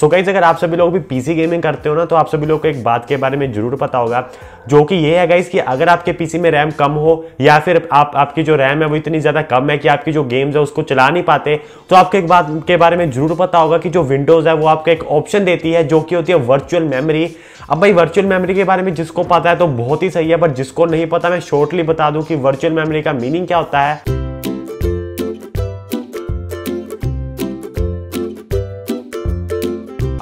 सो so guys अगर आप सभी लोग भी पीसी गेमिंग करते हो ना तो आप सभी लोग को एक बात के बारे में जरूर पता होगा जो कि ये है गाइज कि अगर आपके पीसी में रैम कम हो या फिर आप आपकी जो रैम है वो इतनी ज़्यादा कम है कि आपकी जो गेम्स है उसको चला नहीं पाते तो आपको एक बात के बारे में जरूर पता होगा कि जो विंडोज़ है वो आपको एक ऑप्शन देती है जो कि होती है वर्चुअल मेमरी अब भाई वर्चुअल मेमरी के बारे में जिसको पता है तो बहुत ही सही है बट जिसको नहीं पता मैं शॉर्टली बता दूँ कि वर्चुअल मेमरी का मीनिंग क्या होता है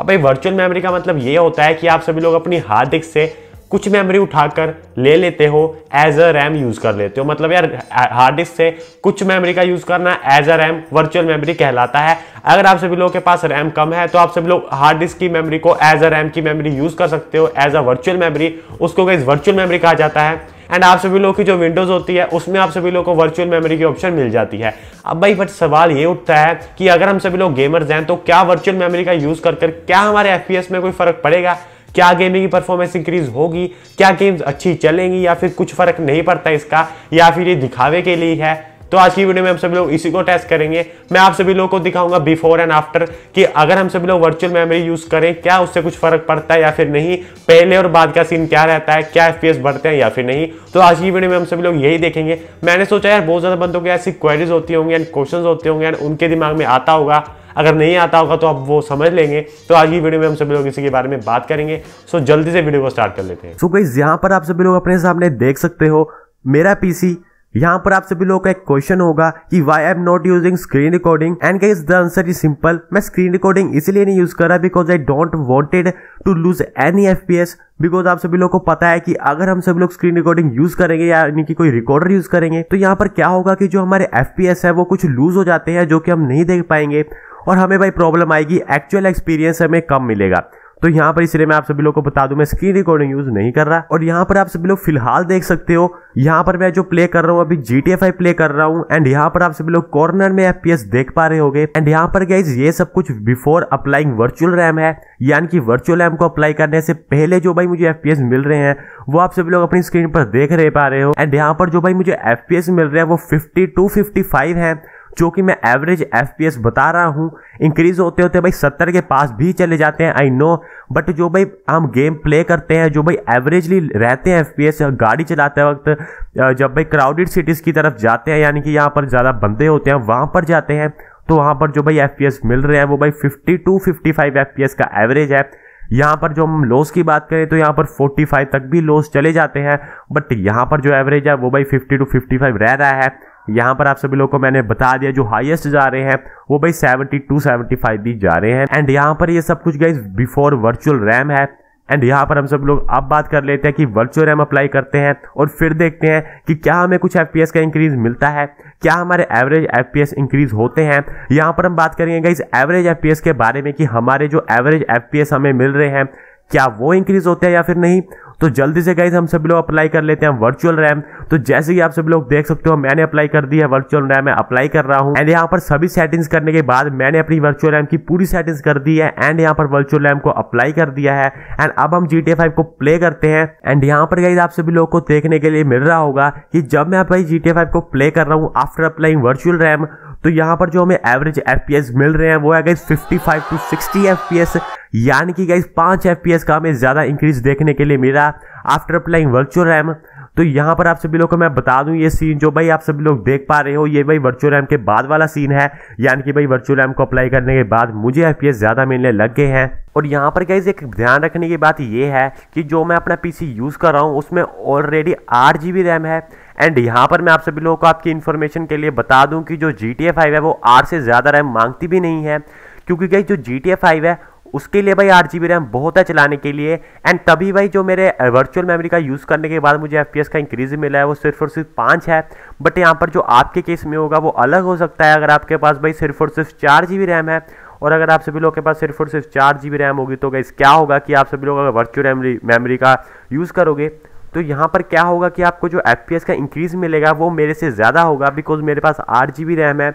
अब भाई वर्चुअल मेमोरी का मतलब ये होता है कि आप सभी लोग अपनी हार्ड डिस्क से कुछ मेमोरी उठाकर ले लेते हो एज अ रैम यूज कर लेते हो मतलब यार हार्ड डिस्क से कुछ मेमोरी का यूज करना as a RAM virtual memory कहलाता है अगर आप सभी लोगों के पास रैम कम है तो आप सभी लोग हार्ड डिस्क की मेमोरी को एज अ रैम की मेमोरी यूज कर सकते हो एज अ वर्चुअल मेमोरी उसको वर्चुअल मेमोरी कहा जाता है एंड आप सभी लोग की जो विंडोज़ होती है उसमें आप सभी लोग को वर्चुअल मेमोरी की ऑप्शन मिल जाती है अब भाई बट सवाल ये उठता है कि अगर हम सभी लोग गेमर्स हैं तो क्या वर्चुअल मेमोरी का यूज़ कर कर क्या हमारे एफ में कोई फ़र्क पड़ेगा क्या गेमिंग की परफॉर्मेंस इंक्रीज होगी क्या गेम्स अच्छी चलेंगी या फिर कुछ फ़र्क नहीं पड़ता इसका या फिर ये दिखावे के लिए है तो आज की वीडियो में हम सभी लोग इसी को टेस्ट करेंगे मैं आप सभी लोगों को दिखाऊंगा बिफोर एंड आफ्टर कि अगर हम सभी लोग वर्चुअल मेमोरी यूज करें क्या उससे कुछ फर्क पड़ता है या फिर नहीं पहले और बाद का सीन क्या रहता है क्या एफ बढ़ते हैं या फिर नहीं तो आज की वीडियो में हम सभी लोग यही देखेंगे मैंने सोचा यार बहुत ज़्यादा बंदों की ऐसी क्वेरीज होती होंगी एंड क्वेश्चन होते होंगे एंड उनके दिमाग में आता होगा अगर नहीं आता होगा तो आप वो समझ लेंगे तो आज की वीडियो में हम सभी लोग इसी के बारे में बात करेंगे सो जल्दी से वीडियो को स्टार्ट कर लेते हैं सो so, यहाँ पर आप सभी लोग अपने सामने देख सकते हो मेरा पीसी यहाँ पर आप सभी लोगों का एक क्वेश्चन होगा कि why am not using screen recording and guys the answer is simple मैं स्क्रीन रिकॉर्डिंग इसलिए नहीं यूज कर रहा because I don't wanted to lose any F P S because आप सभी लोग को पता है कि अगर हम सभी लोग स्क्रीन रिकॉर्डिंग यूज करेंगे या यानी कि कोई रिकॉर्डर यूज करेंगे तो यहाँ पर क्या होगा कि जो हमारे एफ पी एस है वो कुछ लूज हो जाते हैं जो कि हम नहीं देख पाएंगे और हमें भाई प्रॉब्लम आएगी एक्चुअल एक्सपीरियंस हमें कम मिलेगा तो यहाँ पर इसलिए मैं आप सभी लोग को बता दूं मैं स्क्रीन रिकॉर्डिंग यूज नहीं कर रहा और यहाँ पर आप सभी लोग फिलहाल देख सकते हो यहाँ पर मैं जो प्ले कर रहा हूँ अभी जी टी प्ले कर रहा हूँ एंड यहाँ पर आप सभी लोग कॉर्नर में एफ देख पा रहे हो एंड यहाँ पर गाइज ये सब कुछ बिफोर अप्लाइंग वर्चुअल रैम है यानी कि वर्चुअल रैम को अप्लाई करने से पहले जो भाई मुझे एफ मिल रहे हैं वो आप सभी लोग अपनी स्क्रीन पर देख रहे पा रहे हो एंड यहाँ पर जो भाई मुझे एफ मिल रहे हैं वो फिफ्टी टू फिफ्टी फाइव है जो कि मैं एवरेज एफ बता रहा हूँ इंक्रीज होते होते भाई सत्तर के पास भी चले जाते हैं आई नो बट जो भाई हम गेम प्ले करते हैं जो भाई एवरेजली रहते हैं एफ गाड़ी चलाते वक्त जब भाई क्राउडेड सिटीज़ की तरफ जाते हैं यानी कि यहाँ पर ज़्यादा बंदे होते हैं वहाँ पर जाते हैं तो वहाँ पर जो भाई एफ मिल रहे हैं वो भाई fifty to fifty five F का एवरेज है यहाँ पर जो हम लॉस की बात करें तो यहाँ पर 45 तक भी लॉस चले जाते हैं बट यहाँ पर जो एवरेज है वो भाई 50 टू 55 रह रहा है यहाँ पर आप सभी लोगों को मैंने बता दिया जो हाईएस्ट जा रहे हैं वो भाई 72 75 भी जा रहे हैं एंड यहाँ पर ये सब कुछ गाइज बिफोर वर्चुअल रैम है एंड यहाँ पर हम सब लोग अब बात कर लेते हैं कि वर्चुअल रैम अप्लाई करते हैं और फिर देखते हैं कि क्या हमें कुछ एफ का इंक्रीज मिलता है क्या हमारे एवरेज एफ इंक्रीज होते हैं यहाँ पर हम बात करेंगे इस एवरेज एफ के बारे में कि हमारे जो एवरेज एफ हमें मिल रहे हैं क्या वो इंक्रीज होते हैं या फिर नहीं तो जल्दी से गाइज हम सभी लोग अप्लाई कर लेते हैं वर्चुअल रैम तो जैसे कि आप सभी लोग देख सकते हो मैंने अप्लाई कर दिया वर्चुअल रैम मैं अप्लाई कर रहा हूँ एंड यहाँ पर सभी सेटिंग्स करने के बाद मैंने अपनी वर्चुअल रैम की पूरी सेटिंग्स कर दी है एंड यहाँ पर वर्चुअल रैम को अप्लाई कर दिया है एंड अब हम जी को प्ले करते हैं एंड यहाँ पर गाइज आप सभी लोग को देखने के लिए मिल रहा होगा कि जब मैं भाई फाइव को प्ले कर रहा हूँ आफ्टर अप्लाइंग वर्चुअल रैम तो यहाँ पर जो हमें एवरेज एफ मिल रहे हैं वो है गई फिफ्टी टू सिक्सटी एफ यानी कि गई पाँच एफ का हमें ज़्यादा इंक्रीज देखने के लिए मिला आफ्टर अप्लाइंग वर्चुअल रैम तो यहाँ पर आप सभी लोग को मैं बता दूँ ये सीन जो भाई आप सभी लोग देख पा रहे हो ये भाई वर्चुअल रैम के बाद वाला सीन है यानी कि भाई वर्चुअल रैम को अप्लाई करने के बाद मुझे एफ ज़्यादा मिलने लग गए हैं और यहाँ पर गाइज एक ध्यान रखने की बात ये है कि जो मैं अपना पीसी यूज़ कर रहा हूँ उसमें ऑलरेडी आठ जी रैम है एंड यहाँ पर मैं आप सभी लोगों को आपकी इन्फॉर्मेशन के लिए बता दूं कि जो जी टी ए फाइव है वो आठ से ज़्यादा रैम मांगती भी नहीं है क्योंकि भाई जो जी टी ए फाइव है उसके लिए भाई आठ जी बी रैम बहुत है चलाने के लिए एंड तभी भाई जो मेरे वर्चुअल मेमोरी का यूज़ करने के बाद मुझे एफ का इंक्रीज मिला है वो सिर्फ और सिर्फ पाँच है बट यहाँ पर जो आपके केस में होगा वो अलग हो सकता है अगर आपके पास भाई सिर्फ और सिर्फ चार जी बी रैम है और अगर आप सभी लोग के पास सिर्फ और सिर्फ चार जी बी रैम होगी तो गई क्या होगा कि आप सभी लोग अगर वर्चुअल मेमरी का यूज़ करोगे तो यहाँ पर क्या होगा कि आपको जो एफ का इंक्रीज़ मिलेगा वो मेरे से ज़्यादा होगा बिकॉज मेरे पास आठ रैम है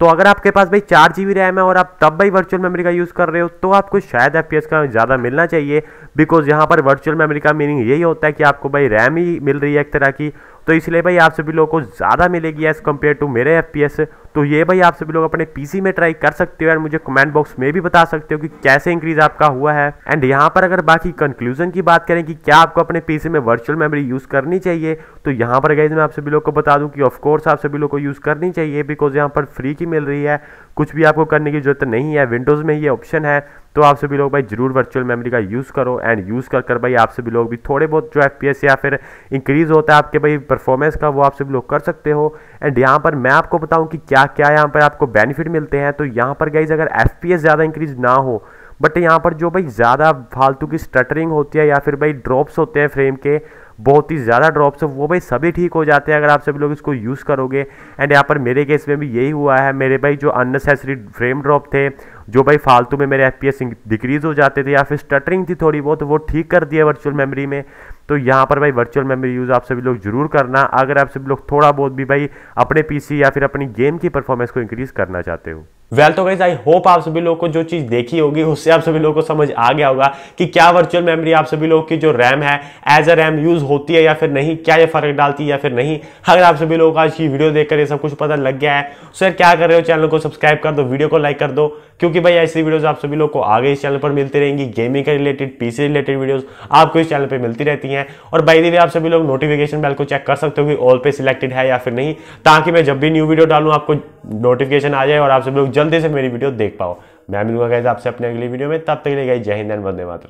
तो अगर आपके पास भाई चार जी रैम है और आप तब भाई वर्चुअल मेमोरी का यूज़ कर रहे हो तो आपको शायद एफ का ज़्यादा मिलना चाहिए बिकॉज यहाँ पर वर्चुअल मेमोरी का मीनिंग यही होता है कि आपको भाई रैम ही मिल रही है एक तरह की तो इसलिए भाई आप सभी लोगों को ज़्यादा मिलेगी एज़ कम्पेयर टू मेरे एफ तो ये भाई आप सभी लोग अपने पीसी में ट्राई कर सकते हो और मुझे कमेंट बॉक्स में भी बता सकते हो कि कैसे इंक्रीज आपका हुआ है एंड यहाँ पर अगर बाकी कंक्लूजन की बात करें कि क्या आपको अपने पीसी में वर्चुअल मेमोरी यूज़ करनी चाहिए तो यहाँ पर गई मैं आप सभी लोग को बता दूँ कि ऑफकोर्स आप सभी लोग को यूज़ करनी चाहिए बिकॉज यहाँ पर फ्री की मिल रही है कुछ भी आपको करने की जरूरत नहीं है विंडोज़ में ये ऑप्शन है तो आप सभी लोग भाई जरूर वर्चुअल मेमोरी का यूज़ करो एंड यूज़ कर कर भाई आप सभी लोग भी थोड़े बहुत जो एफ या फिर इंक्रीज़ होता है आपके भाई परफॉर्मेंस का वो आप सभी लोग कर सकते हो एंड यहाँ पर मैं आपको बताऊँ कि क्या क्या यहाँ पर आपको बेनिफिट मिलते हैं तो यहाँ पर गाइज अगर एफ ज़्यादा इंक्रीज ना हो बट यहाँ पर जो भाई ज़्यादा फालतू की स्टटरिंग होती है या फिर भाई ड्रॉप्स होते हैं फ्रेम के बहुत ही ज़्यादा ड्रॉप्स है वो भाई सभी ठीक हो जाते हैं अगर आप सभी लोग इसको यूज़ करोगे एंड यहाँ पर मेरे केस में भी यही हुआ है मेरे भाई जो अननेसेसरी फ्रेम ड्रॉप थे जो भाई फालतू में मेरे एफ डिक्रीज़ हो जाते थे या फिर स्टटरिंग थी थोड़ी बहुत तो वो ठीक कर दिया वर्चुअल मेमोरी में तो यहाँ पर भाई वर्चुअल मेमोरी यूज़ आप सभी लोग जरूर करना अगर आप सभी लोग थोड़ा बहुत भी भाई अपने पीसी या फिर अपनी गेम की परफॉर्मेंस को इंक्रीज़ करना चाहते हो वेल तो गाइज आई होप आप सभी लोगों को जो चीज़ देखी होगी उससे आप सभी लोगों को समझ आ गया होगा कि क्या वर्चुअल मेमोरी आप सभी लोगों की जो रैम है एज अ रैम यूज होती है या फिर नहीं क्या ये फर्क डालती है या फिर नहीं अगर आप सभी लोगों को आज की वीडियो देखकर ये सब कुछ पता लग गया है तो यार क्या कर रहे हो चैनल को सब्सक्राइब कर दो वीडियो को लाइक कर दो क्योंकि भाई ऐसी वीडियोज आप सभी लोग को आगे इस चैनल पर मिलती रहेंगी गेमिंग के रिलेटेड पीसी रिलेटेड वीडियोज आपको इस चैनल पर मिलती रहती हैं और बाई दी आप सभी लोग नोटिफिकेशन बेल को चेक कर सकते हो कि ऑल पे सिलेक्टेड है या फिर नहीं ताकि मैं जब भी न्यू वीडियो डालूँ आपको नोटिफिकेशन आ जाए और आप सब लोग जल्दी से मेरी वीडियो देख पाओ मैं मिलूंगा गैस आपसे अपने अगली वीडियो में तब तक ले गई जय हिंद एंड वंदे